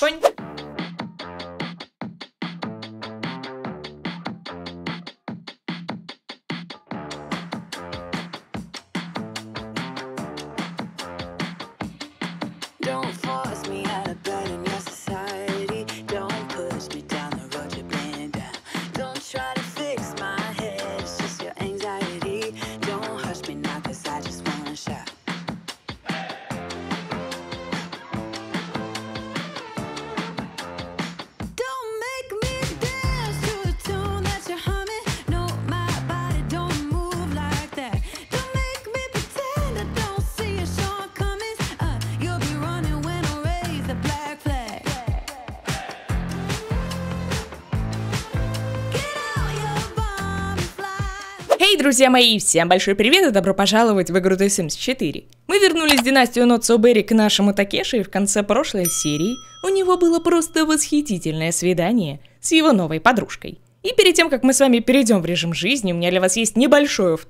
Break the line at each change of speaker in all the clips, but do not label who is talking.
Понь. друзья мои, всем большой привет и добро пожаловать в игру The Sims 4. Мы вернулись в династию Ноцубери к нашему Такеши и в конце прошлой серии у него было просто восхитительное свидание с его новой подружкой. И перед тем, как мы с вами перейдем в режим жизни, у меня для вас есть небольшой офф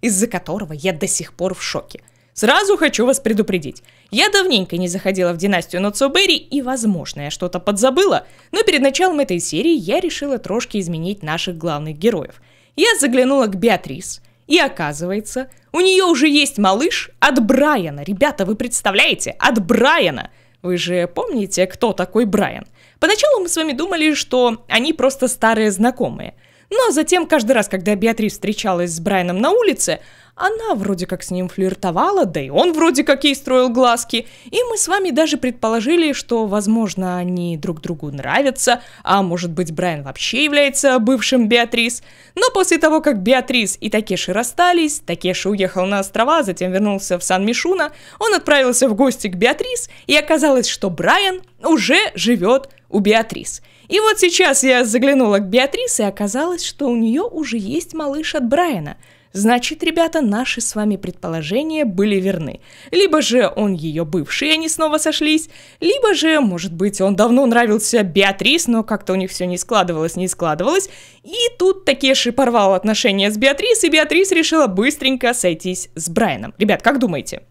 из-за которого я до сих пор в шоке. Сразу хочу вас предупредить. Я давненько не заходила в династию Ноцубери и, возможно, я что-то подзабыла, но перед началом этой серии я решила трошки изменить наших главных героев – я заглянула к Беатрис. И оказывается, у нее уже есть малыш от Брайана. Ребята, вы представляете? От Брайана. Вы же помните, кто такой Брайан? Поначалу мы с вами думали, что они просто старые знакомые – но ну, а затем каждый раз, когда Беатрис встречалась с Брайаном на улице, она вроде как с ним флиртовала, да и он вроде как ей строил глазки. И мы с вами даже предположили, что, возможно, они друг другу нравятся, а может быть, Брайан вообще является бывшим Беатрис. Но после того, как Беатрис и Такеши расстались, Такеши уехал на острова, затем вернулся в Сан-Мишуна, он отправился в гости к Беатрис, и оказалось, что Брайан уже живет у Беатрис. И вот сейчас я заглянула к Беатрисе, и оказалось, что у нее уже есть малыш от Брайана. Значит, ребята, наши с вами предположения были верны. Либо же он ее бывший, и они снова сошлись, либо же, может быть, он давно нравился Беатрис, но как-то у них все не складывалось, не складывалось. И тут Такеши порвал отношения с Беатрис, и Беатрис решила быстренько сойтись с Брайаном. Ребят, как думаете?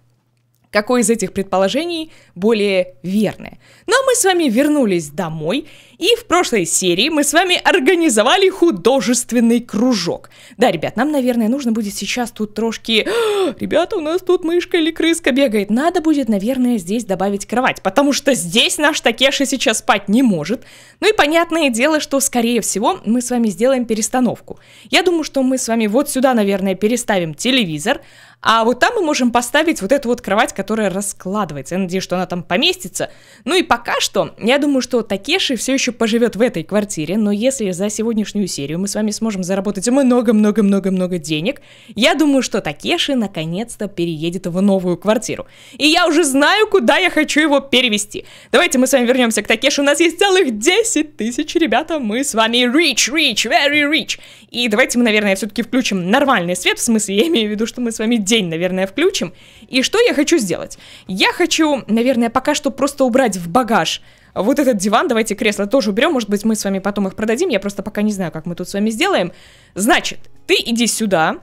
какое из этих предположений более верное. Но ну, а мы с вами вернулись домой, и в прошлой серии мы с вами организовали художественный кружок. Да, ребят, нам, наверное, нужно будет сейчас тут трошки... «А, ребята, у нас тут мышка или крыска бегает. Надо будет, наверное, здесь добавить кровать, потому что здесь наш Такеши сейчас спать не может. Ну и понятное дело, что, скорее всего, мы с вами сделаем перестановку. Я думаю, что мы с вами вот сюда, наверное, переставим телевизор, а вот там мы можем поставить вот эту вот кровать, которая раскладывается. Я надеюсь, что она там поместится. Ну и пока что, я думаю, что Такеши все еще поживет в этой квартире, но если за сегодняшнюю серию мы с вами сможем заработать много-много-много-много денег, я думаю, что Такеши наконец-то переедет в новую квартиру. И я уже знаю, куда я хочу его перевести. Давайте мы с вами вернемся к Такеши. У нас есть целых 10 тысяч, ребята. Мы с вами rich, rich, very rich. И давайте мы, наверное, все-таки включим нормальный свет. В смысле, я имею в виду, что мы с вами день, наверное, включим. И что я хочу сделать? Я хочу, наверное, пока что просто убрать в багаж вот этот диван, давайте кресло тоже уберем, может быть, мы с вами потом их продадим, я просто пока не знаю, как мы тут с вами сделаем. Значит, ты иди сюда,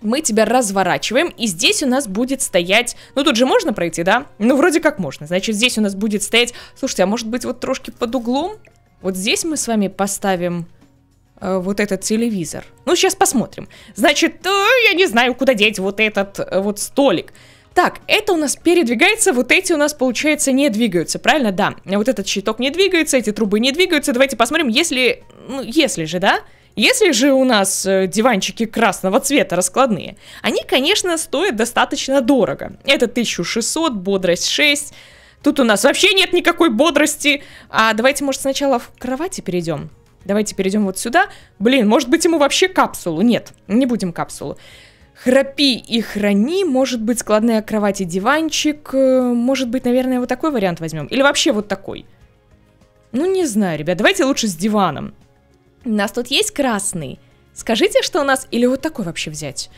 мы тебя разворачиваем, и здесь у нас будет стоять... Ну, тут же можно пройти, да? Ну, вроде как можно. Значит, здесь у нас будет стоять... Слушайте, а может быть, вот трошки под углом? Вот здесь мы с вами поставим... Э, вот этот телевизор. Ну, сейчас посмотрим. Значит, э, я не знаю, куда деть вот этот э, вот столик. Так, это у нас передвигается, вот эти у нас, получается, не двигаются, правильно? Да, вот этот щиток не двигается, эти трубы не двигаются. Давайте посмотрим, если... Ну, если же, да? Если же у нас диванчики красного цвета раскладные, они, конечно, стоят достаточно дорого. Это 1600, бодрость 6. Тут у нас вообще нет никакой бодрости. А давайте, может, сначала в кровати перейдем? Давайте перейдем вот сюда. Блин, может быть ему вообще капсулу? Нет, не будем капсулу. Храпи и храни, может быть, складная кровать и диванчик. Э, может быть, наверное, вот такой вариант возьмем. Или вообще вот такой. Ну, не знаю, ребят, давайте лучше с диваном. У нас тут есть красный. Скажите, что у нас... Или вот такой вообще взять.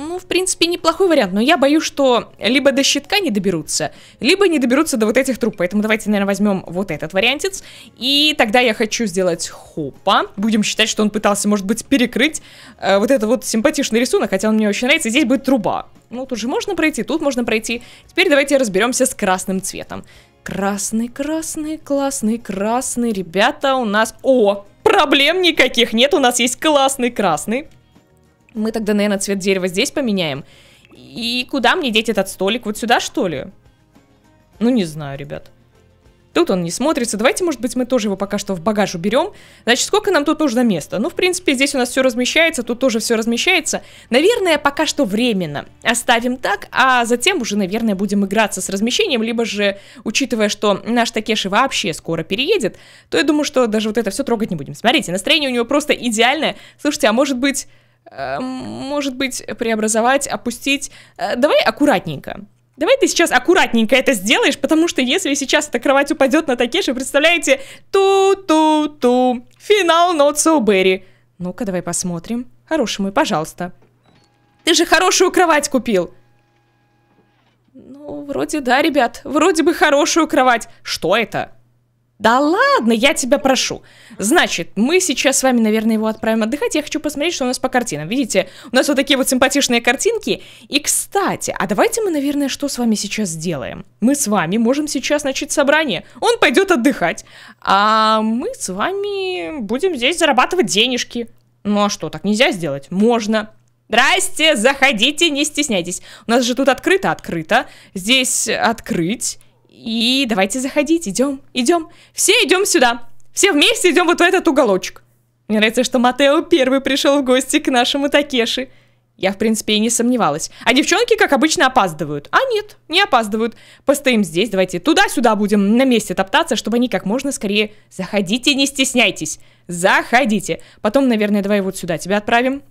Ну, в принципе, неплохой вариант, но я боюсь, что либо до щитка не доберутся, либо не доберутся до вот этих труб. Поэтому давайте, наверное, возьмем вот этот вариантец. И тогда я хочу сделать хопа. Будем считать, что он пытался, может быть, перекрыть э, вот это вот симпатичный рисунок, хотя он мне очень нравится. здесь будет труба. Ну, тут же можно пройти, тут можно пройти. Теперь давайте разберемся с красным цветом. Красный, красный, классный, красный. Ребята, у нас... О, проблем никаких нет, у нас есть классный красный. Мы тогда, наверное, цвет дерева здесь поменяем. И куда мне деть этот столик? Вот сюда, что ли? Ну, не знаю, ребят. Тут он не смотрится. Давайте, может быть, мы тоже его пока что в багаж уберем. Значит, сколько нам тут нужно места? Ну, в принципе, здесь у нас все размещается, тут тоже все размещается. Наверное, пока что временно оставим так, а затем уже, наверное, будем играться с размещением, либо же, учитывая, что наш Такеши вообще скоро переедет, то я думаю, что даже вот это все трогать не будем. Смотрите, настроение у него просто идеальное. Слушайте, а может быть... Э, может быть, преобразовать, опустить. Э, давай аккуратненько. Давай ты сейчас аккуратненько это сделаешь, потому что если сейчас эта кровать упадет на Такеши, представляете, ту-ту-ту, финал Not So Berry. Ну-ка, давай посмотрим. Хороший мой, пожалуйста. Ты же хорошую кровать купил. Ну, вроде да, ребят, вроде бы хорошую кровать. Что это? Да ладно, я тебя прошу. Значит, мы сейчас с вами, наверное, его отправим отдыхать. Я хочу посмотреть, что у нас по картинам. Видите, у нас вот такие вот симпатичные картинки. И, кстати, а давайте мы, наверное, что с вами сейчас сделаем? Мы с вами можем сейчас начать собрание. Он пойдет отдыхать. А мы с вами будем здесь зарабатывать денежки. Ну а что, так нельзя сделать? Можно. Здрасте, заходите, не стесняйтесь. У нас же тут открыто-открыто. Здесь открыть. И давайте заходить, идем, идем. Все идем сюда. Все вместе идем вот в этот уголочек. Мне нравится, что Матео первый пришел в гости к нашему Такеши. Я, в принципе, и не сомневалась. А девчонки, как обычно, опаздывают. А нет, не опаздывают. Постоим здесь, давайте туда-сюда будем на месте топтаться, чтобы они как можно скорее... Заходите, не стесняйтесь. Заходите. Потом, наверное, давай вот сюда тебя отправим.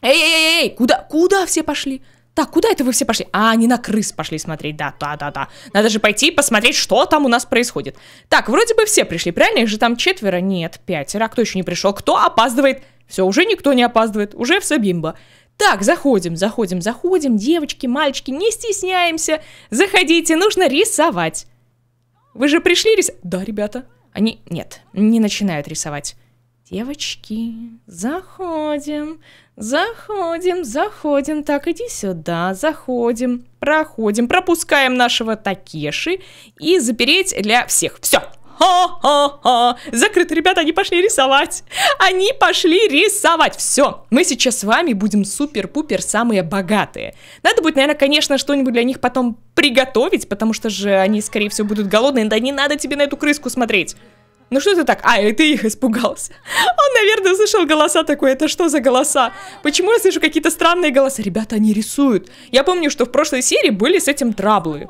Эй-эй-эй, куда, куда все пошли? Так, куда это вы все пошли? А, они на крыс пошли смотреть, да, да, да, да. Надо же пойти и посмотреть, что там у нас происходит. Так, вроде бы все пришли, правильно? Их же там четверо? Нет, пятеро. А кто еще не пришел? Кто опаздывает? Все, уже никто не опаздывает, уже все бимба. Так, заходим, заходим, заходим, девочки, мальчики, не стесняемся. Заходите, нужно рисовать. Вы же пришли рис? Да, ребята. Они... Нет, не начинают рисовать. «Девочки, заходим, заходим, заходим. Так, иди сюда, заходим, проходим, пропускаем нашего Такеши и запереть для всех. Все!» Хо-хо-хо! Закрыто, ребята, они пошли рисовать! Они пошли рисовать! Все, мы сейчас с вами будем супер-пупер самые богатые. Надо будет, наверное, конечно, что-нибудь для них потом приготовить, потому что же они, скорее всего, будут голодные. Да не надо тебе на эту крыску смотреть. Ну что ты так? А, и ты их испугался. Он, наверное, услышал голоса такой, это что за голоса? Почему я слышу какие-то странные голоса? Ребята, они рисуют. Я помню, что в прошлой серии были с этим траблы.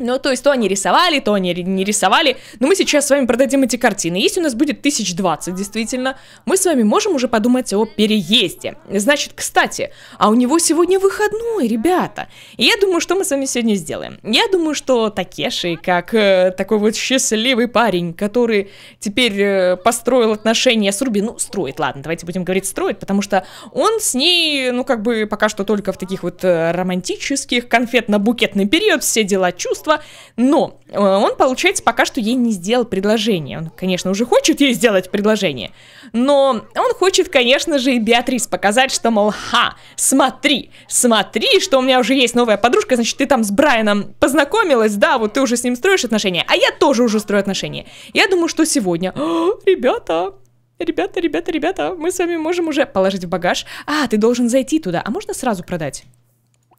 Ну, то есть, то они рисовали, то они не рисовали. Но мы сейчас с вами продадим эти картины. Если у нас будет 1020, действительно, мы с вами можем уже подумать о переезде. Значит, кстати, а у него сегодня выходной, ребята. И я думаю, что мы с вами сегодня сделаем. Я думаю, что Такеши, как э, такой вот счастливый парень, который теперь э, построил отношения с Руби, ну, строит, ладно, давайте будем говорить строит, потому что он с ней, ну, как бы пока что только в таких вот э, романтических, конфетно-букетный период, все дела, чувства, чувства, но э, он, получается, пока что ей не сделал предложение. Он, конечно, уже хочет ей сделать предложение, но он хочет, конечно же, и Беатрис показать, что, мол, ха, смотри, смотри, что у меня уже есть новая подружка, значит, ты там с Брайаном познакомилась, да, вот ты уже с ним строишь отношения, а я тоже уже строю отношения. Я думаю, что сегодня, «А, ребята, ребята, ребята, ребята, мы с вами можем уже положить в багаж. А, ты должен зайти туда, а можно сразу продать?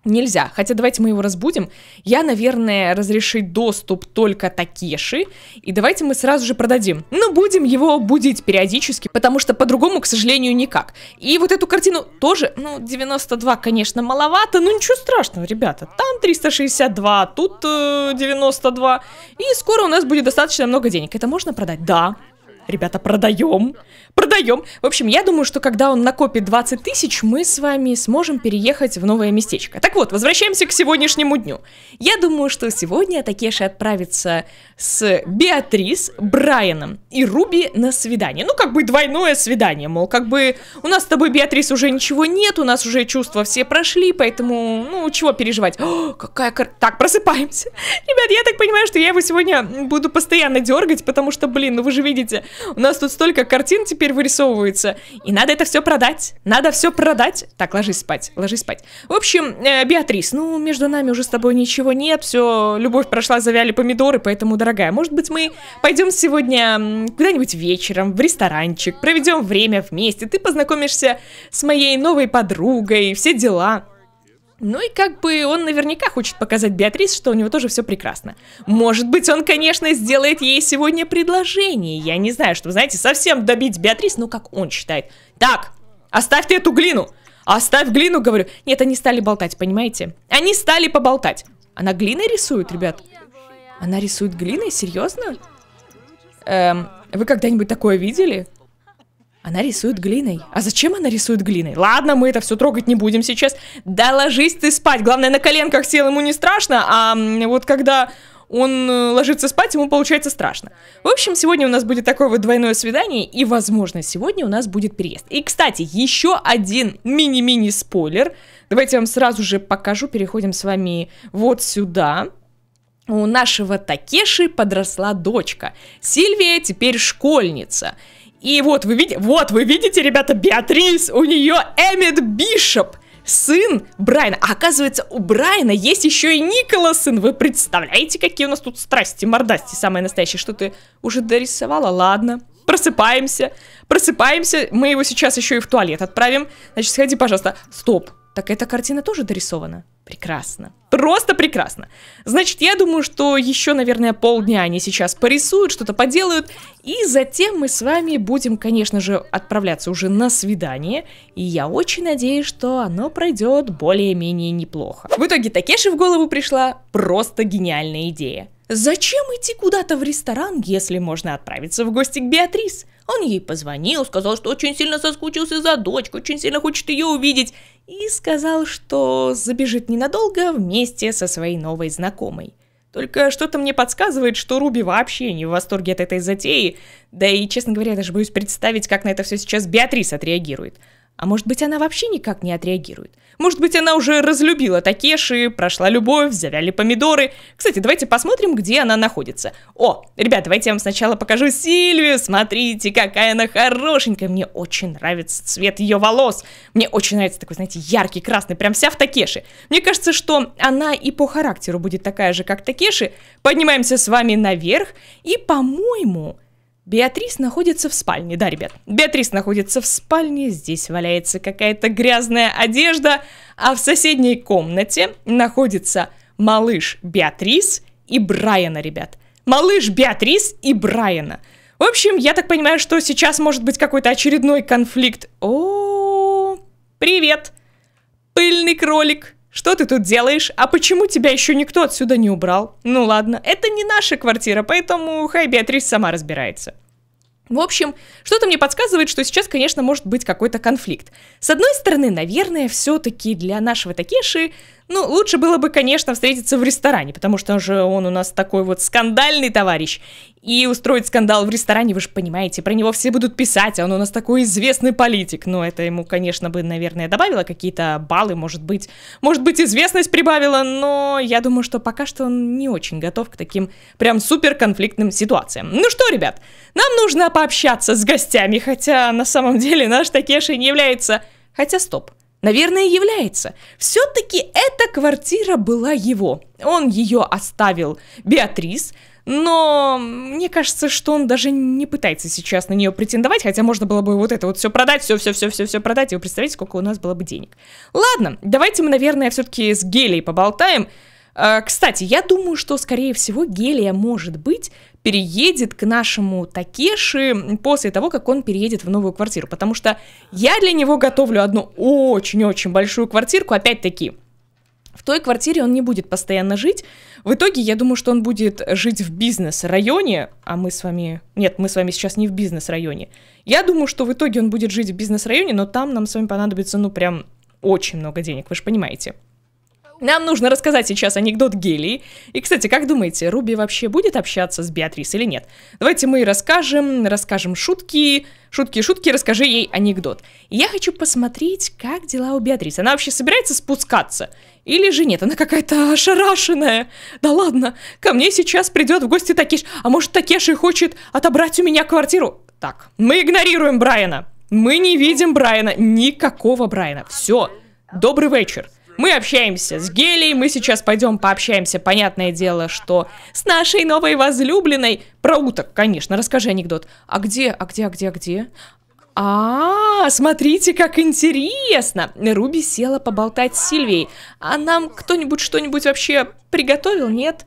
Нельзя. Хотя давайте мы его разбудим. Я, наверное, разрешить доступ только Такеши. И давайте мы сразу же продадим. Но будем его будить периодически, потому что по-другому, к сожалению, никак. И вот эту картину тоже, ну, 92, конечно, маловато, но ничего страшного, ребята. Там 362, тут э, 92. И скоро у нас будет достаточно много денег. Это можно продать? Да. Ребята, продаем продаем. В общем, я думаю, что когда он накопит 20 тысяч, мы с вами сможем переехать в новое местечко. Так вот, возвращаемся к сегодняшнему дню. Я думаю, что сегодня Такеши отправится с Беатрис, Брайаном и Руби на свидание. Ну, как бы двойное свидание, мол, как бы у нас с тобой, Беатрис, уже ничего нет, у нас уже чувства все прошли, поэтому, ну, чего переживать. О, какая кар... Так, просыпаемся. Ребят, я так понимаю, что я его сегодня буду постоянно дергать, потому что, блин, ну вы же видите, у нас тут столько картин теперь теперь вырисовываются. И надо это все продать. Надо все продать. Так, ложись спать, ложись спать. В общем, э, Беатрис, ну, между нами уже с тобой ничего нет. Все, любовь прошла, завяли помидоры, поэтому, дорогая, может быть, мы пойдем сегодня куда-нибудь вечером в ресторанчик, проведем время вместе, ты познакомишься с моей новой подругой, все дела. Ну и как бы он наверняка хочет показать Беатрис, что у него тоже все прекрасно. Может быть, он, конечно, сделает ей сегодня предложение. Я не знаю, чтобы, знаете, совсем добить Беатрис, ну как он считает. Так, оставь ты эту глину. Оставь глину, говорю. Нет, они стали болтать, понимаете? Они стали поболтать. Она глиной рисует, ребят? Она рисует глиной? Серьезно? Эм, вы когда-нибудь такое видели? Она рисует глиной. А зачем она рисует глиной? Ладно, мы это все трогать не будем сейчас. Да ложись ты спать. Главное, на коленках сел ему не страшно, а вот когда он э, ложится спать, ему получается страшно. В общем, сегодня у нас будет такое вот двойное свидание, и, возможно, сегодня у нас будет переезд. И, кстати, еще один мини-мини спойлер. Давайте я вам сразу же покажу. Переходим с вами вот сюда. У нашего Такеши подросла дочка. Сильвия теперь школьница. И вот вы видите, вот вы видите, ребята, Беатрис, у нее Эммет Бишоп сын Брайана. А оказывается, у Брайана есть еще и Николас сын. Вы представляете, какие у нас тут страсти, мордасти самые настоящие. Что ты уже дорисовала? Ладно. Просыпаемся. Просыпаемся. Мы его сейчас еще и в туалет отправим. Значит, сходи, пожалуйста. Стоп. Так эта картина тоже дорисована. Прекрасно. Просто прекрасно. Значит, я думаю, что еще, наверное, полдня они сейчас порисуют, что-то поделают. И затем мы с вами будем, конечно же, отправляться уже на свидание. И я очень надеюсь, что оно пройдет более-менее неплохо. В итоге Такеши в голову пришла просто гениальная идея. Зачем идти куда-то в ресторан, если можно отправиться в гости к Беатрис? Он ей позвонил, сказал, что очень сильно соскучился за дочку, очень сильно хочет ее увидеть, и сказал, что забежит ненадолго вместе со своей новой знакомой. Только что-то мне подсказывает, что Руби вообще не в восторге от этой затеи, да и, честно говоря, я даже боюсь представить, как на это все сейчас Беатрис отреагирует – а может быть, она вообще никак не отреагирует? Может быть, она уже разлюбила Такеши, прошла любовь, завяли помидоры. Кстати, давайте посмотрим, где она находится. О, ребят, давайте я вам сначала покажу Сильвию. Смотрите, какая она хорошенькая. Мне очень нравится цвет ее волос. Мне очень нравится такой, знаете, яркий красный, прям вся в Такеши. Мне кажется, что она и по характеру будет такая же, как Такеши. Поднимаемся с вами наверх. И, по-моему, Беатрис находится в спальне. Да, ребят, Беатрис находится в спальне, здесь валяется какая-то грязная одежда, а в соседней комнате находится малыш Беатрис и Брайана, ребят. Малыш Беатрис и Брайана. В общем, я так понимаю, что сейчас может быть какой-то очередной конфликт. О, -о, -о привет, пыльный кролик. Что ты тут делаешь? А почему тебя еще никто отсюда не убрал? Ну ладно, это не наша квартира, поэтому хай Беатрис сама разбирается. В общем, что-то мне подсказывает, что сейчас, конечно, может быть какой-то конфликт. С одной стороны, наверное, все-таки для нашего Такеши ну, лучше было бы, конечно, встретиться в ресторане, потому что же он у нас такой вот скандальный товарищ. И устроить скандал в ресторане, вы же понимаете, про него все будут писать, а он у нас такой известный политик. Но это ему, конечно, бы, наверное, добавило какие-то баллы, может быть. Может быть, известность прибавила, но я думаю, что пока что он не очень готов к таким прям супер конфликтным ситуациям. Ну что, ребят, нам нужно пообщаться с гостями, хотя на самом деле наш Такеши не является... Хотя стоп, Наверное, является. Все-таки эта квартира была его. Он ее оставил Беатрис, но мне кажется, что он даже не пытается сейчас на нее претендовать, хотя можно было бы вот это вот все продать, все-все-все-все все продать, и вы представляете, сколько у нас было бы денег. Ладно, давайте мы, наверное, все-таки с Гелией поболтаем. Э, кстати, я думаю, что, скорее всего, Гелия может быть переедет к нашему Такеши после того, как он переедет в новую квартиру, потому что я для него готовлю одну очень-очень большую квартирку, опять-таки, в той квартире он не будет постоянно жить. В итоге, я думаю, что он будет жить в бизнес-районе, а мы с вами... Нет, мы с вами сейчас не в бизнес-районе. Я думаю, что в итоге он будет жить в бизнес-районе, но там нам с вами понадобится, ну, прям очень много денег, вы же понимаете. Нам нужно рассказать сейчас анекдот Гелии. И, кстати, как думаете, Руби вообще будет общаться с Беатрис или нет? Давайте мы расскажем, расскажем шутки, шутки, шутки, расскажи ей анекдот. И я хочу посмотреть, как дела у Беатрис. Она вообще собирается спускаться? Или же нет, она какая-то ошарашенная. Да ладно, ко мне сейчас придет в гости Такеш. А может, Такеши хочет отобрать у меня квартиру? Так, мы игнорируем Брайана. Мы не видим Брайана, никакого Брайана. Все, добрый вечер. Мы общаемся с Гелией, мы сейчас пойдем пообщаемся. Понятное дело, что с нашей новой возлюбленной. Про уток, конечно, расскажи анекдот. А где, а где, а где, а где? А, а, смотрите, как интересно! Руби села поболтать с Сильвией. А нам кто-нибудь что-нибудь вообще приготовил, нет?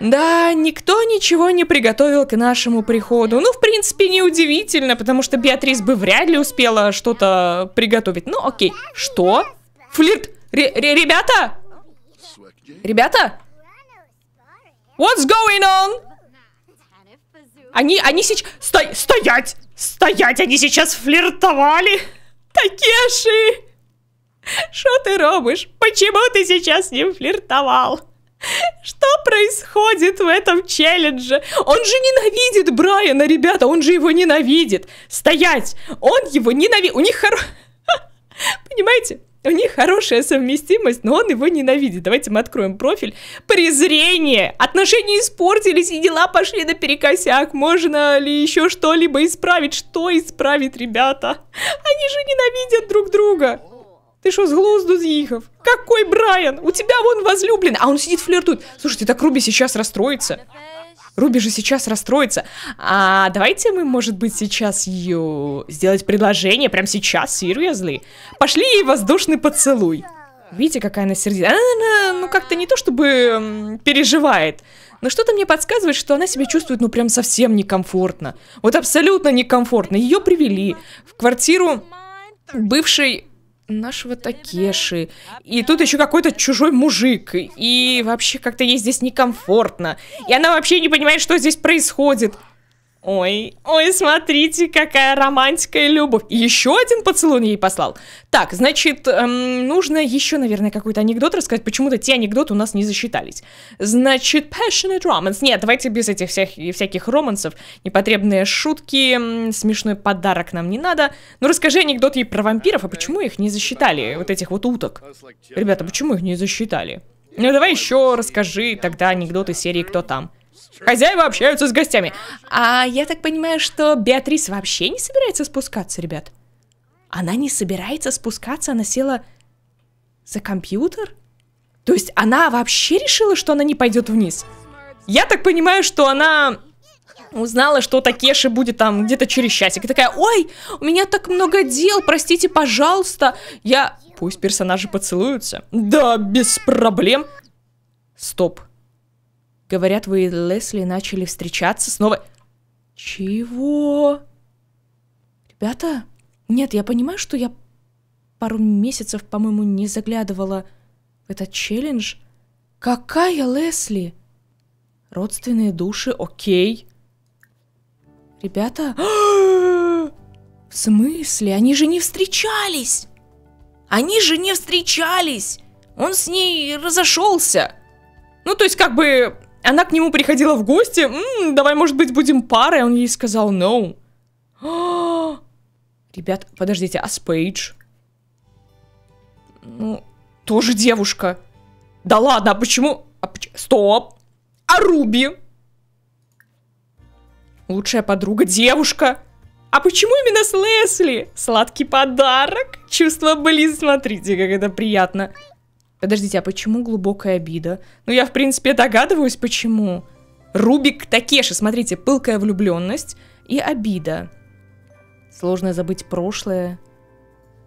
Да, никто ничего не приготовил к нашему приходу. Ну, в принципе, неудивительно, потому что Беатрис бы вряд ли успела что-то приготовить. Ну, окей. Что? Флирт? Ребята? Ребята? What's going on? Они, они сейчас... Стой, стоять! Стоять! Они сейчас флиртовали! Такеши! Что ты робишь? Почему ты сейчас с ним флиртовал? Что происходит в этом челлендже? Он же ненавидит Брайана, ребята, он же его ненавидит. Стоять! Он его ненавидит. У них хоро... Понимаете? У них хорошая совместимость, но он его ненавидит. Давайте мы откроем профиль. Презрение! Отношения испортились, и дела пошли наперекосяк. Можно ли еще что-либо исправить? Что исправить, ребята? Они же ненавидят друг друга. Ты что, с глузду съехав? Какой Брайан? У тебя вон возлюблен, а он сидит флиртует. Слушайте, так Руби сейчас расстроится. Руби же сейчас расстроится. А давайте мы, может быть, сейчас ее сделать предложение прямо сейчас, seriously. Пошли ей воздушный поцелуй. Видите, какая она сердится. Она, она ну, как-то не то чтобы м, переживает. Но что-то мне подсказывает, что она себя чувствует, ну, прям совсем некомфортно. Вот абсолютно некомфортно. Ее привели в квартиру бывшей нашего Такеши. И тут еще какой-то чужой мужик. И вообще как-то ей здесь некомфортно. И она вообще не понимает, что здесь происходит. Ой, ой, смотрите, какая романтика и любовь. Еще один поцелуй ей послал. Так, значит, эм, нужно еще, наверное, какой-то анекдот рассказать. Почему-то те анекдоты у нас не засчитались. Значит, passionate romance. Нет, давайте без этих всех, всяких романсов. Непотребные шутки, эм, смешной подарок нам не надо. Ну, расскажи анекдот ей про вампиров, а почему их не засчитали, вот этих вот уток? Ребята, почему их не засчитали? Ну, давай еще расскажи тогда анекдоты серии «Кто там?». Хозяева общаются с гостями. А я так понимаю, что Беатрис вообще не собирается спускаться, ребят? Она не собирается спускаться, она села за компьютер? То есть она вообще решила, что она не пойдет вниз? Я так понимаю, что она узнала, что Такеши будет там где-то через часик. И такая, ой, у меня так много дел, простите, пожалуйста. Я... Пусть персонажи поцелуются. Да, без проблем. Стоп. Говорят, вы и Лесли начали встречаться снова. Чего? Ребята? Нет, я понимаю, что я пару месяцев, по-моему, не заглядывала в этот челлендж. Какая Лесли? Родственные души, окей. Ребята? в смысле? Они же не встречались! Они же не встречались! Он с ней разошелся! Ну, то есть, как бы... Она к нему приходила в гости. М -м, давай, может быть, будем парой. Он ей сказал no. Ребят, подождите, а Спейдж? Ну, тоже девушка. Да ладно, а почему? А поч... Стоп. А Руби? Лучшая подруга девушка. А почему именно с Лесли? Сладкий подарок. Чувство близ. Смотрите, как это приятно. Подождите, а почему глубокая обида? Ну, я, в принципе, догадываюсь, почему. Рубик Такеши, смотрите, пылкая влюбленность и обида. Сложно забыть прошлое.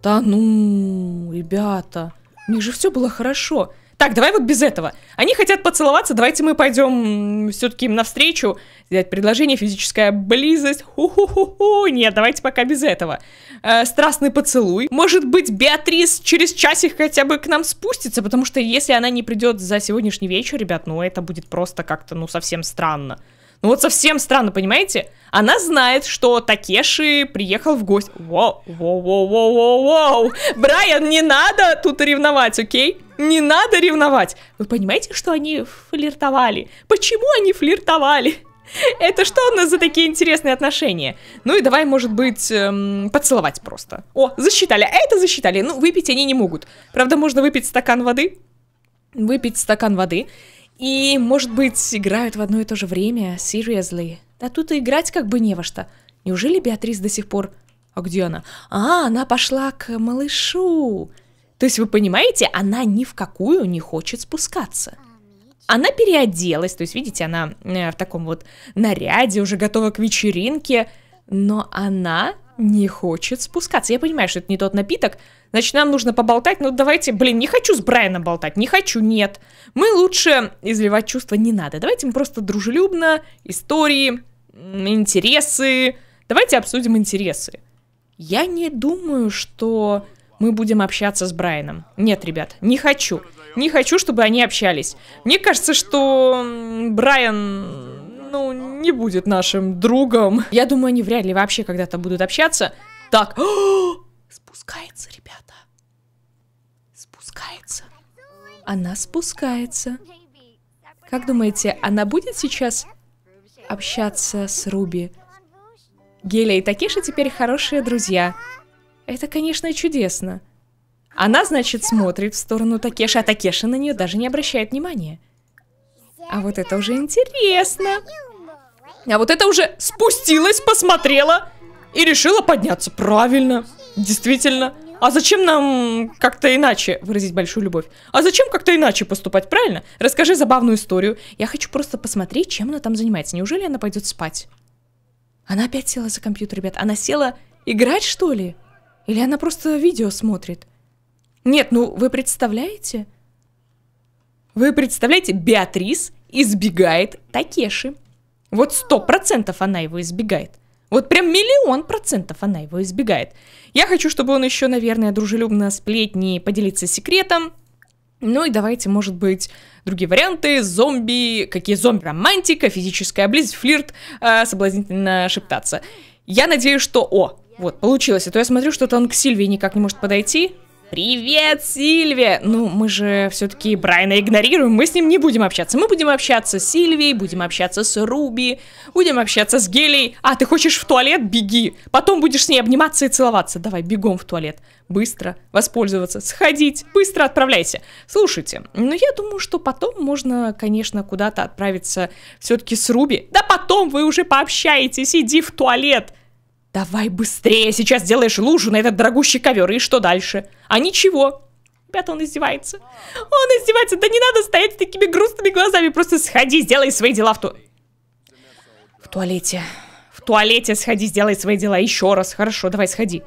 Да ну, ребята, у них же все было хорошо. Хорошо. Так, давай вот без этого. Они хотят поцеловаться, давайте мы пойдем все-таки им навстречу, взять предложение, физическая близость. Ху-ху-ху-ху. Нет, давайте пока без этого. Э, страстный поцелуй. Может быть, Беатрис через часик хотя бы к нам спустится, потому что если она не придет за сегодняшний вечер, ребят, ну это будет просто как-то, ну, совсем странно. Ну вот совсем странно, понимаете? Она знает, что Такеши приехал в гости. Воу, воу, воу, воу, воу, воу. Брайан, не надо тут ревновать, окей? Не надо ревновать. Вы понимаете, что они флиртовали? Почему они флиртовали? Это что у нас за такие интересные отношения? Ну и давай, может быть, эм, поцеловать просто. О, засчитали. А это засчитали. Ну, выпить они не могут. Правда, можно выпить стакан воды. Выпить стакан воды. И, может быть, играют в одно и то же время. Seriously. Да тут и играть как бы не во что. Неужели Беатрис до сих пор... А где она? А, она пошла к малышу. То есть вы понимаете, она ни в какую не хочет спускаться. Она переоделась, то есть видите, она э, в таком вот наряде, уже готова к вечеринке, но она не хочет спускаться. Я понимаю, что это не тот напиток, значит, нам нужно поболтать, ну давайте, блин, не хочу с Брайаном болтать, не хочу, нет. Мы лучше изливать чувства не надо, давайте мы просто дружелюбно, истории, интересы, давайте обсудим интересы. Я не думаю, что мы будем общаться с Брайаном. Нет, ребят, не хочу. Не хочу, чтобы они общались. Мне кажется, что Брайан, ну, не будет нашим другом. Я думаю, они вряд ли вообще когда-то будут общаться. Так, спускается, ребята. Спускается. Она спускается. Как думаете, она будет сейчас общаться с Руби? Геля и Такеши теперь хорошие друзья. Это, конечно, чудесно. Она, значит, смотрит в сторону Такеши, а Такеши на нее даже не обращает внимания. А вот это уже интересно. А вот это уже спустилась, посмотрела и решила подняться. Правильно, действительно. А зачем нам как-то иначе выразить большую любовь? А зачем как-то иначе поступать, правильно? Расскажи забавную историю. Я хочу просто посмотреть, чем она там занимается. Неужели она пойдет спать? Она опять села за компьютер, ребят. Она села играть, что ли? Или она просто видео смотрит? Нет, ну вы представляете? Вы представляете, Беатрис избегает Такеши. Вот сто процентов она его избегает. Вот прям миллион процентов она его избегает. Я хочу, чтобы он еще, наверное, дружелюбно сплетни, поделиться секретом. Ну и давайте, может быть, другие варианты. Зомби, какие зомби? Романтика, физическая близость, флирт, э, соблазнительно шептаться. Я надеюсь, что... О, вот, получилось. А то я смотрю, что-то он к Сильвии никак не может подойти. Привет, Сильвия! Ну, мы же все-таки Брайна игнорируем, мы с ним не будем общаться. Мы будем общаться с Сильвией, будем общаться с Руби, будем общаться с Гелей. А, ты хочешь в туалет? Беги. Потом будешь с ней обниматься и целоваться. Давай, бегом в туалет. Быстро воспользоваться, сходить, быстро отправляйся. Слушайте, ну я думаю, что потом можно, конечно, куда-то отправиться все-таки с Руби. Да потом вы уже пообщаетесь, иди в туалет. Давай быстрее, сейчас сделаешь лужу на этот дорогущий ковер, и что дальше? А ничего. Ребята, он издевается. Он издевается, да не надо стоять с такими грустными глазами, просто сходи, сделай свои дела в ту... В туалете. В туалете сходи, сделай свои дела еще раз. Хорошо, давай сходи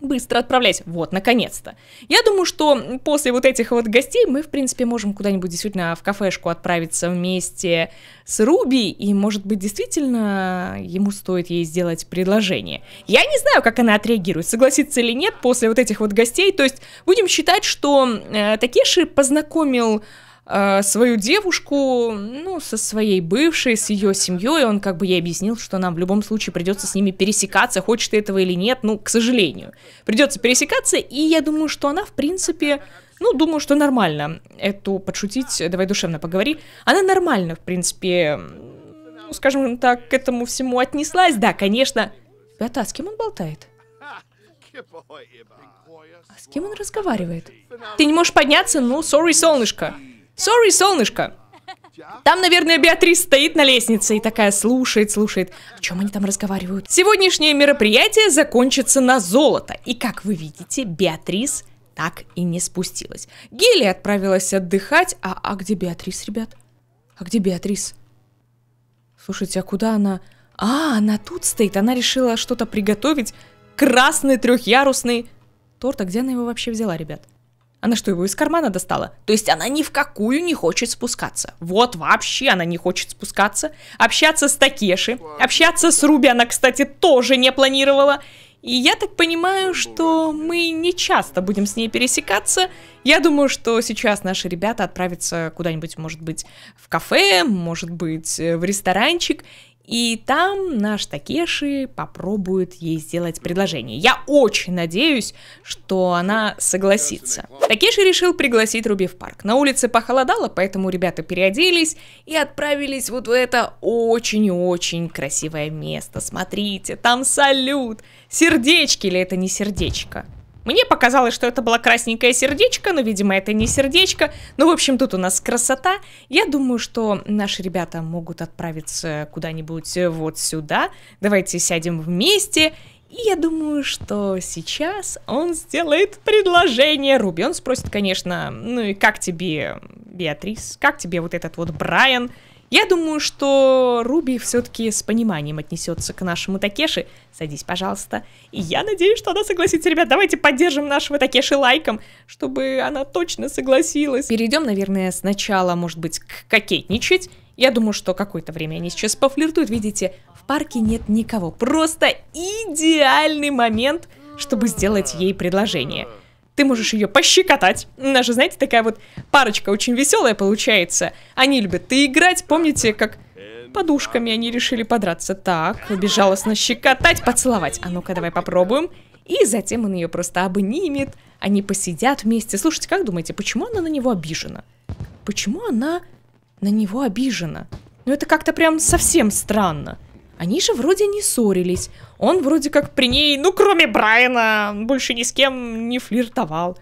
быстро отправлять. Вот, наконец-то. Я думаю, что после вот этих вот гостей мы, в принципе, можем куда-нибудь действительно в кафешку отправиться вместе с Руби, и, может быть, действительно ему стоит ей сделать предложение. Я не знаю, как она отреагирует, согласится или нет после вот этих вот гостей. То есть будем считать, что э, Такеши познакомил Э, свою девушку, ну, со своей бывшей, с ее семьей, он как бы ей объяснил, что нам в любом случае придется с ними пересекаться, хочет ты этого или нет, ну, к сожалению. Придется пересекаться, и я думаю, что она, в принципе, ну, думаю, что нормально. Эту подшутить, давай душевно поговори. Она нормально, в принципе, ну, скажем так, к этому всему отнеслась. Да, конечно. Ребята, а с кем он болтает? А с кем он разговаривает? Ты не можешь подняться? Ну, сори, солнышко. Sorry, солнышко. Там, наверное, Беатрис стоит на лестнице и такая слушает, слушает, о чем они там разговаривают. Сегодняшнее мероприятие закончится на золото. И как вы видите, Беатрис так и не спустилась. Гели отправилась отдыхать. А, а где Беатрис, ребят? А где Беатрис? Слушайте, а куда она? А, она тут стоит. Она решила что-то приготовить. Красный трехъярусный торт. А где она его вообще взяла, ребят? Она что, его из кармана достала? То есть она ни в какую не хочет спускаться. Вот вообще она не хочет спускаться. Общаться с Такеши. Общаться с Руби она, кстати, тоже не планировала. И я так понимаю, что мы не часто будем с ней пересекаться. Я думаю, что сейчас наши ребята отправятся куда-нибудь, может быть, в кафе, может быть, э, в ресторанчик. И там наш Такеши попробует ей сделать предложение. Я очень надеюсь, что она согласится. Такеши решил пригласить Руби в парк. На улице похолодало, поэтому ребята переоделись и отправились вот в это очень очень красивое место. Смотрите, там салют. Сердечки или это не сердечко? Мне показалось, что это было красненькое сердечко, но, видимо, это не сердечко. Ну, в общем, тут у нас красота. Я думаю, что наши ребята могут отправиться куда-нибудь э, вот сюда. Давайте сядем вместе. И я думаю, что сейчас он сделает предложение. Руби, он спросит, конечно, ну и как тебе, Беатрис, как тебе вот этот вот Брайан? Брайан? Я думаю, что Руби все-таки с пониманием отнесется к нашему Такеши. Садись, пожалуйста. И я надеюсь, что она согласится. Ребят, давайте поддержим нашего Такеши лайком, чтобы она точно согласилась. Перейдем, наверное, сначала, может быть, к кокетничать. Я думаю, что какое-то время они сейчас пофлиртуют. Видите, в парке нет никого. Просто идеальный момент, чтобы сделать ей предложение ты можешь ее пощекотать. Она же, знаете, такая вот парочка очень веселая получается. Они любят и играть, помните, как подушками они решили подраться. Так, безжалостно щекотать, поцеловать. А ну-ка, давай попробуем. И затем он ее просто обнимет. Они посидят вместе. Слушайте, как думаете, почему она на него обижена? Почему она на него обижена? Ну это как-то прям совсем странно. Они же вроде не ссорились. Он вроде как при ней, ну кроме Брайана, больше ни с кем не флиртовал.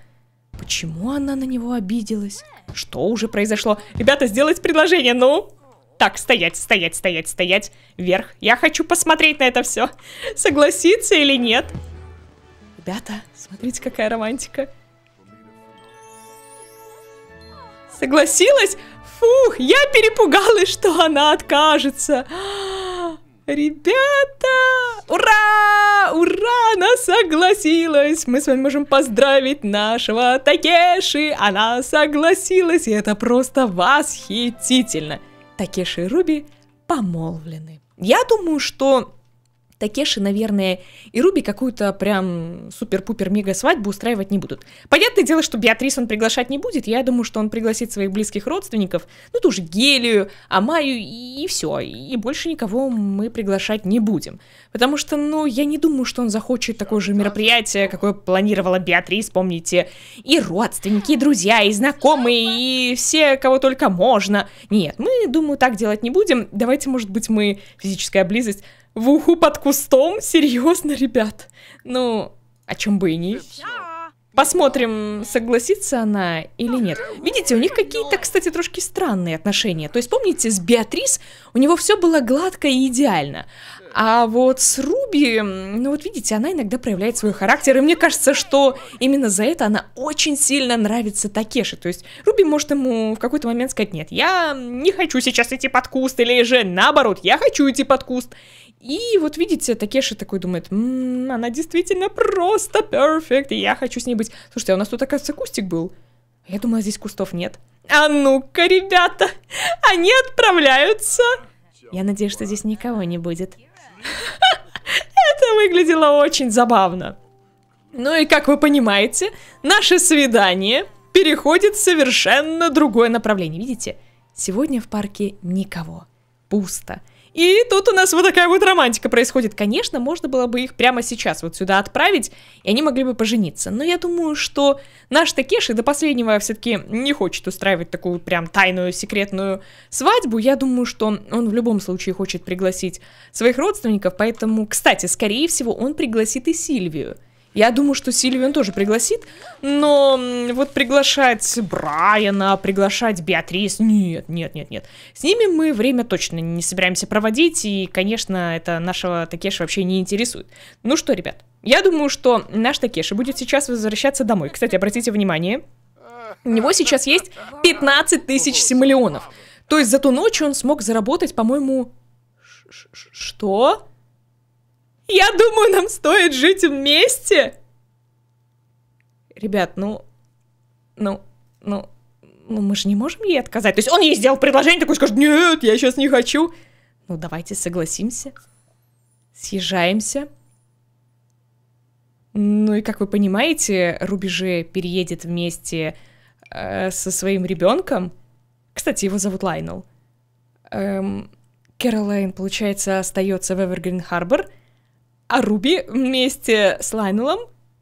Почему она на него обиделась? Что уже произошло? Ребята, сделать предложение, ну? Так, стоять, стоять, стоять, стоять. Вверх. Я хочу посмотреть на это все. Согласится или нет? Ребята, смотрите, какая романтика. Согласилась? Фух, я перепугалась, что она откажется. Ребята! Ура! Ура! Она согласилась! Мы с вами можем поздравить нашего Такеши! Она согласилась, и это просто восхитительно! Такеши и Руби помолвлены. Я думаю, что Такеши, наверное, и Руби какую-то прям супер-пупер-мега свадьбу устраивать не будут. Понятное дело, что Беатрис он приглашать не будет, я думаю, что он пригласит своих близких родственников, ну ту же Гелию, Амаю и, и все, и больше никого мы приглашать не будем. Потому что, ну, я не думаю, что он захочет такое же мероприятие, какое планировала Беатрис, помните, и родственники, и друзья, и знакомые, и все, кого только можно. Нет, мы, думаю, так делать не будем, давайте, может быть, мы физическая близость в уху под кустом? Серьезно, ребят? Ну, о чем бы и не. Посмотрим, согласится она или нет. Видите, у них какие-то, кстати, трошки странные отношения. То есть, помните, с Беатрис у него все было гладко и идеально. А вот с Руби, ну вот видите, она иногда проявляет свой характер, и мне кажется, что именно за это она очень сильно нравится Такеши. То есть Руби может ему в какой-то момент сказать, нет, я не хочу сейчас идти под куст, или же наоборот, я хочу идти под куст. И вот видите, Такеши такой думает, м-м, она действительно просто перфект, я хочу с ней быть. Слушайте, а у нас тут, оказывается, кустик был. А я думала, здесь кустов нет. А ну-ка, ребята, они отправляются. Я надеюсь, что здесь никого не будет. Это выглядело очень забавно. Ну и как вы понимаете, наше свидание переходит в совершенно другое направление. Видите, сегодня в парке никого. Пусто. И тут у нас вот такая вот романтика происходит. Конечно, можно было бы их прямо сейчас вот сюда отправить, и они могли бы пожениться. Но я думаю, что наш Такеши до последнего все-таки не хочет устраивать такую прям тайную, секретную свадьбу. Я думаю, что он в любом случае хочет пригласить своих родственников, поэтому, кстати, скорее всего, он пригласит и Сильвию. Я думаю, что Сильвию он тоже пригласит, но вот приглашать Брайана, приглашать Беатрис, нет, нет, нет, нет. С ними мы время точно не собираемся проводить, и, конечно, это нашего Такеши вообще не интересует. Ну что, ребят, я думаю, что наш Такеши будет сейчас возвращаться домой. Кстати, обратите внимание, у него сейчас есть 15 тысяч симолеонов. То есть за ту ночь он смог заработать, по-моему... Что? Я думаю, нам стоит жить вместе. Ребят, ну, ну, ну, ну мы же не можем ей отказать. То есть он ей сделал предложение, такой скажет, нет, я сейчас не хочу. Ну давайте согласимся. Съезжаемся. Ну и как вы понимаете, Рубеже переедет вместе э, со своим ребенком. Кстати, его зовут Лайнел. Эм, Кэролайн, получается, остается в Эвергрин Харбор. А Руби вместе с Лайнелом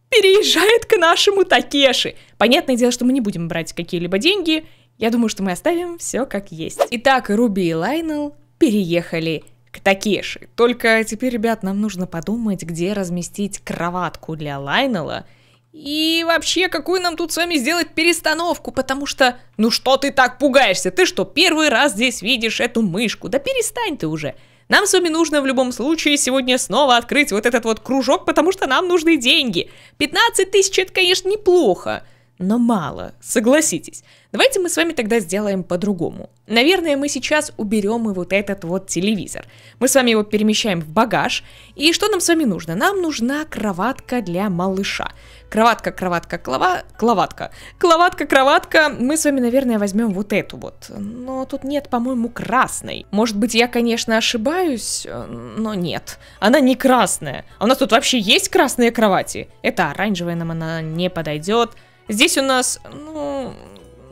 переезжает к нашему Такеши. Понятное дело, что мы не будем брать какие-либо деньги. Я думаю, что мы оставим все как есть. Итак, Руби и Лайнел переехали к Такеши. Только теперь, ребят, нам нужно подумать, где разместить кроватку для Лайнела. И вообще, какую нам тут с вами сделать перестановку, потому что... Ну что ты так пугаешься? Ты что, первый раз здесь видишь эту мышку? Да перестань ты уже. Нам с вами нужно в любом случае сегодня снова открыть вот этот вот кружок, потому что нам нужны деньги. 15 тысяч это, конечно, неплохо но мало, согласитесь. Давайте мы с вами тогда сделаем по-другому. Наверное, мы сейчас уберем и вот этот вот телевизор. Мы с вами его перемещаем в багаж. И что нам с вами нужно? Нам нужна кроватка для малыша. Кроватка, кроватка, клава, кловатка. Кловатка, кроватка. Мы с вами, наверное, возьмем вот эту вот. Но тут нет, по-моему, красной. Может быть, я, конечно, ошибаюсь, э, но нет. Она не красная. А у нас тут вообще есть красные кровати? Это оранжевая нам она не подойдет. Здесь у нас, ну,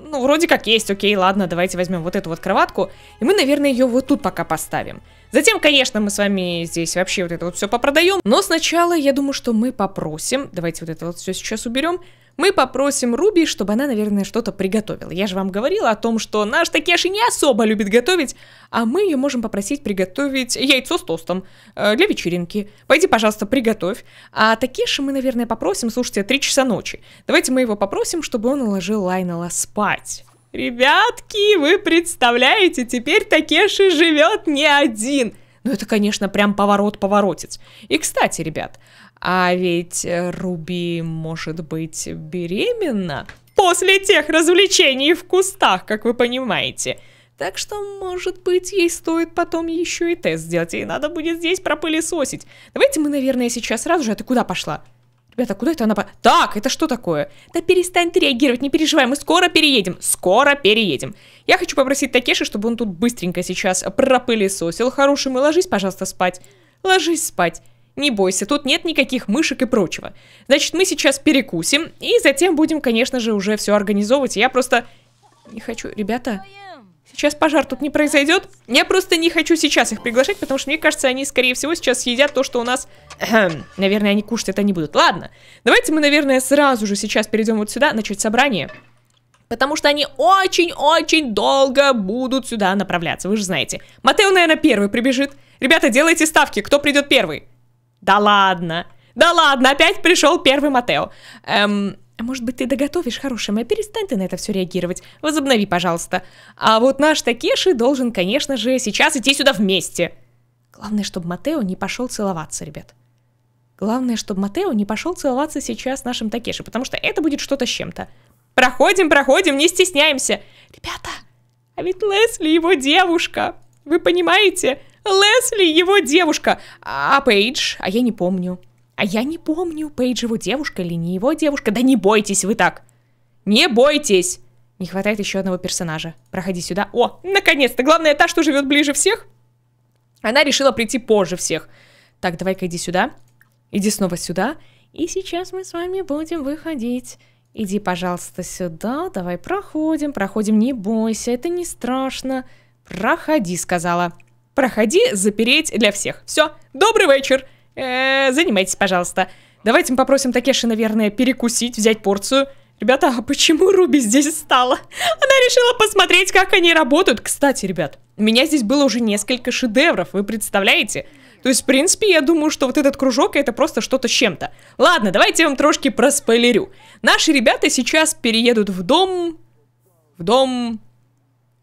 ну, вроде как есть, окей, ладно, давайте возьмем вот эту вот кроватку, и мы, наверное, ее вот тут пока поставим. Затем, конечно, мы с вами здесь вообще вот это вот все попродаем, но сначала я думаю, что мы попросим, давайте вот это вот все сейчас уберем, мы попросим Руби, чтобы она, наверное, что-то приготовила. Я же вам говорила о том, что наш Такеши не особо любит готовить, а мы ее можем попросить приготовить яйцо с тостом э, для вечеринки. Пойди, пожалуйста, приготовь. А Такеши мы, наверное, попросим, слушайте, 3 часа ночи. Давайте мы его попросим, чтобы он уложил Лайнела спать. Ребятки, вы представляете, теперь Такеши живет не один. Ну это, конечно, прям поворот поворотец. И, кстати, ребят, а ведь Руби может быть беременна после тех развлечений в кустах, как вы понимаете. Так что, может быть, ей стоит потом еще и тест сделать, и надо будет здесь пропылесосить. Давайте мы, наверное, сейчас сразу же... А ты куда пошла? Ребята, куда это она... Так, это что такое? Да перестань реагировать, не переживай, мы скоро переедем. Скоро переедем. Я хочу попросить Такеши, чтобы он тут быстренько сейчас пропылесосил. Хороший, мы ложись, пожалуйста, спать. Ложись спать. Не бойся, тут нет никаких мышек и прочего. Значит, мы сейчас перекусим, и затем будем, конечно же, уже все организовывать. Я просто... Не хочу, ребята... Сейчас пожар тут не произойдет. Я просто не хочу сейчас их приглашать, потому что мне кажется, они, скорее всего, сейчас съедят то, что у нас... наверное, они кушать это не будут. Ладно, давайте мы, наверное, сразу же сейчас перейдем вот сюда, начать собрание. Потому что они очень-очень долго будут сюда направляться, вы же знаете. Матео, наверное, первый прибежит. Ребята, делайте ставки, кто придет первый. Да ладно. Да ладно, опять пришел первый Матео. Эм, может быть, ты доготовишь, хорошее? моя, перестань ты на это все реагировать. Возобнови, пожалуйста. А вот наш Такеши должен, конечно же, сейчас идти сюда вместе. Главное, чтобы Матео не пошел целоваться, ребят. Главное, чтобы Матео не пошел целоваться сейчас нашим Такеши, потому что это будет что-то с чем-то. Проходим, проходим, не стесняемся. Ребята, а ведь Лесли его девушка. Вы понимаете? Лесли его девушка. А Пейдж? А я не помню. А я не помню, Пейдж его девушка или не его девушка. Да не бойтесь вы так. Не бойтесь. Не хватает еще одного персонажа. Проходи сюда. О, наконец-то. Главное, та, что живет ближе всех. Она решила прийти позже всех. Так, давай-ка иди сюда. Иди снова сюда. И сейчас мы с вами будем выходить. Иди, пожалуйста, сюда. Давай проходим, проходим, не бойся, это не страшно. Проходи, сказала. Проходи, запереть для всех. Все, добрый вечер. Э, занимайтесь, пожалуйста. Давайте мы попросим Такеши, наверное, перекусить, взять порцию. Ребята, а почему Руби здесь стала? Она решила посмотреть, как они работают. Кстати, ребят, у меня здесь было уже несколько шедевров, вы представляете? То есть, в принципе, я думаю, что вот этот кружок это просто что-то с чем-то. Ладно, давайте я вам трошки проспойлерю. Наши ребята сейчас переедут в дом... В дом...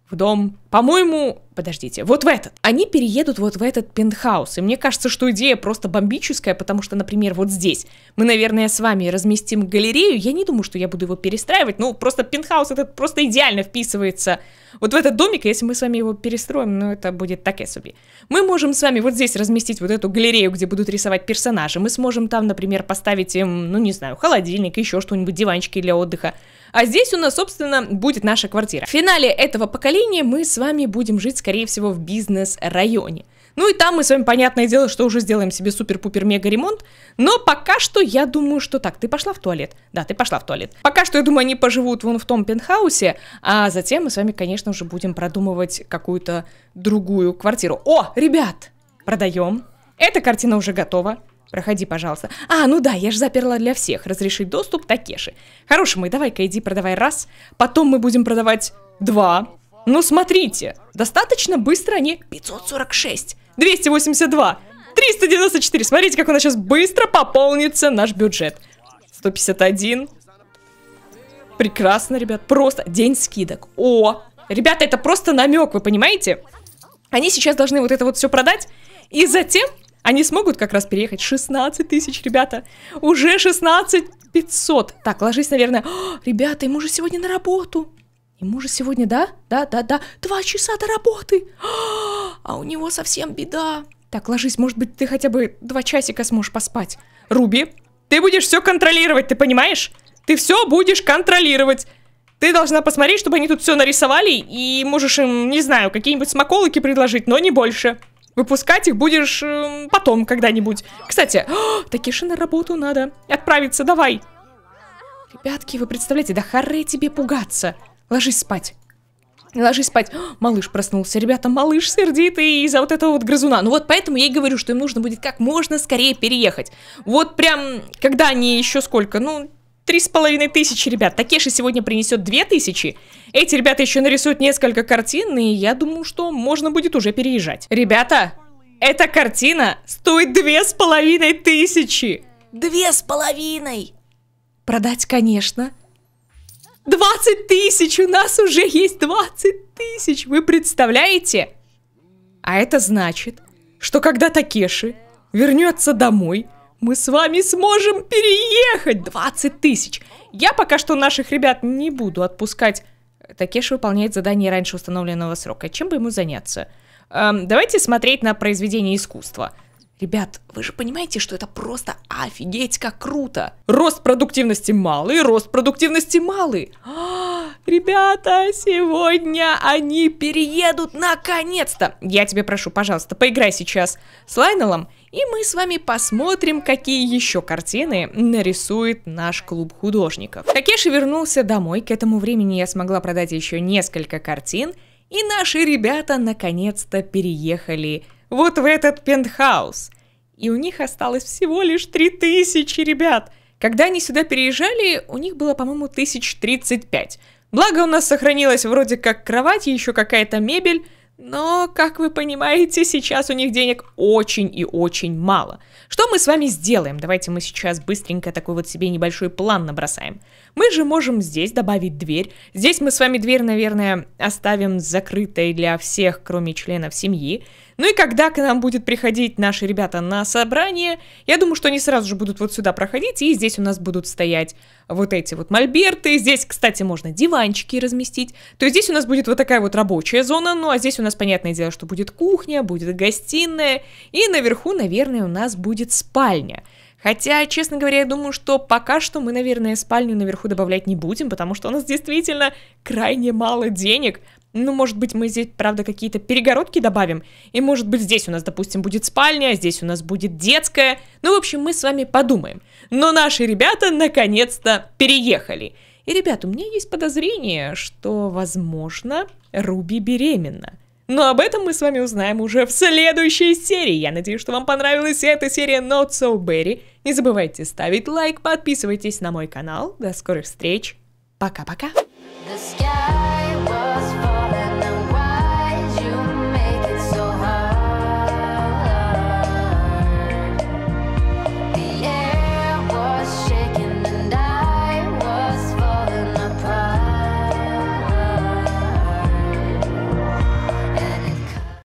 В дом... По-моему, подождите, вот в этот. Они переедут вот в этот пентхаус. И мне кажется, что идея просто бомбическая, потому что, например, вот здесь мы, наверное, с вами разместим галерею. Я не думаю, что я буду его перестраивать. Ну, просто пентхаус этот просто идеально вписывается вот в этот домик. Если мы с вами его перестроим, ну, это будет так себе. Мы можем с вами вот здесь разместить вот эту галерею, где будут рисовать персонажи. Мы сможем там, например, поставить им, ну, не знаю, холодильник, еще что-нибудь, диванчики для отдыха. А здесь у нас, собственно, будет наша квартира. В финале этого поколения мы с вами будем жить, скорее скорее всего, в бизнес-районе. Ну и там мы с вами, понятное дело, что уже сделаем себе супер-пупер-мега-ремонт. Но пока что я думаю, что так, ты пошла в туалет? Да, ты пошла в туалет. Пока что, я думаю, они поживут вон в том пентхаусе, а затем мы с вами, конечно же, будем продумывать какую-то другую квартиру. О, ребят, продаем. Эта картина уже готова. Проходи, пожалуйста. А, ну да, я же заперла для всех. Разрешить доступ Такеши. Хороший мой, давай-ка иди продавай раз. Потом мы будем продавать два. Ну смотрите, достаточно быстро они... 546, 282, 394. Смотрите, как у нас сейчас быстро пополнится наш бюджет. 151. Прекрасно, ребят. Просто день скидок. О! Ребята, это просто намек, вы понимаете? Они сейчас должны вот это вот все продать. И затем они смогут как раз переехать 16 тысяч, ребята. Уже 16 500. Так, ложись, наверное. О, ребята, ему же сегодня на работу. Ему же сегодня, да? Да, да, да. Два часа до работы. А у него совсем беда. Так, ложись, может быть, ты хотя бы два часика сможешь поспать. Руби, ты будешь все контролировать, ты понимаешь? Ты все будешь контролировать. Ты должна посмотреть, чтобы они тут все нарисовали, и можешь им, не знаю, какие-нибудь смаколыки предложить, но не больше. Выпускать их будешь э, потом когда-нибудь. Кстати, такие Такиши на работу надо. Отправиться, давай. Ребятки, вы представляете, да харе тебе пугаться. Ложись спать. Ложись спать. О, малыш проснулся. Ребята, малыш сердитый из-за вот этого вот грызуна. Ну вот поэтому я и говорю, что им нужно будет как можно скорее переехать. Вот прям, когда они еще сколько, ну, три с половиной тысячи, ребят. Такеши сегодня принесет две тысячи. Эти ребята еще нарисуют несколько картин, и я думаю, что можно будет уже переезжать. Ребята, эта картина стоит две с половиной тысячи. Две с половиной! Продать, конечно, 20 тысяч! У нас уже есть 20 тысяч! Вы представляете? А это значит, что когда Такеши вернется домой, мы с вами сможем переехать! 20 тысяч! Я пока что наших ребят не буду отпускать. Такеши выполняет задание раньше установленного срока. Чем бы ему заняться? Эм, давайте смотреть на произведение искусства. Ребят, вы же понимаете, что это просто офигеть как круто. Рост продуктивности малый, рост продуктивности малый. А, ребята, сегодня они переедут наконец-то. Я тебя прошу, пожалуйста, поиграй сейчас с Лайнелом, и мы с вами посмотрим, какие еще картины нарисует наш клуб художников. Такеши вернулся домой, к этому времени я смогла продать еще несколько картин, и наши ребята наконец-то переехали вот в этот пентхаус. И у них осталось всего лишь 3000, ребят. Когда они сюда переезжали, у них было, по-моему, 1035. Благо у нас сохранилась вроде как кровать и еще какая-то мебель, но, как вы понимаете, сейчас у них денег очень и очень мало. Что мы с вами сделаем? Давайте мы сейчас быстренько такой вот себе небольшой план набросаем. Мы же можем здесь добавить дверь. Здесь мы с вами дверь, наверное, оставим закрытой для всех, кроме членов семьи. Ну и когда к нам будет приходить наши ребята на собрание, я думаю, что они сразу же будут вот сюда проходить, и здесь у нас будут стоять вот эти вот мольберты. Здесь, кстати, можно диванчики разместить. То есть здесь у нас будет вот такая вот рабочая зона, ну а здесь у нас, понятное дело, что будет кухня, будет гостиная, и наверху, наверное, у нас будет спальня. Хотя, честно говоря, я думаю, что пока что мы, наверное, спальню наверху добавлять не будем, потому что у нас действительно крайне мало денег. Ну, может быть, мы здесь, правда, какие-то перегородки добавим. И, может быть, здесь у нас, допустим, будет спальня, а здесь у нас будет детская. Ну, в общем, мы с вами подумаем. Но наши ребята наконец-то переехали. И, ребят, у меня есть подозрение, что, возможно, Руби беременна. Но об этом мы с вами узнаем уже в следующей серии. Я надеюсь, что вам понравилась эта серия Not So Berry. Не забывайте ставить лайк, подписывайтесь на мой канал. До скорых встреч. Пока-пока.